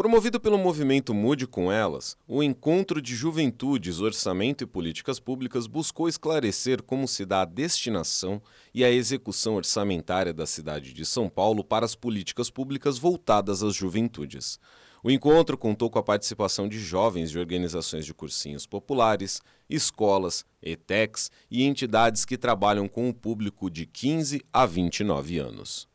Promovido pelo movimento Mude com Elas, o Encontro de Juventudes, Orçamento e Políticas Públicas buscou esclarecer como se dá a destinação e a execução orçamentária da cidade de São Paulo para as políticas públicas voltadas às juventudes. O encontro contou com a participação de jovens de organizações de cursinhos populares, escolas, ETECs e entidades que trabalham com o público de 15 a 29 anos.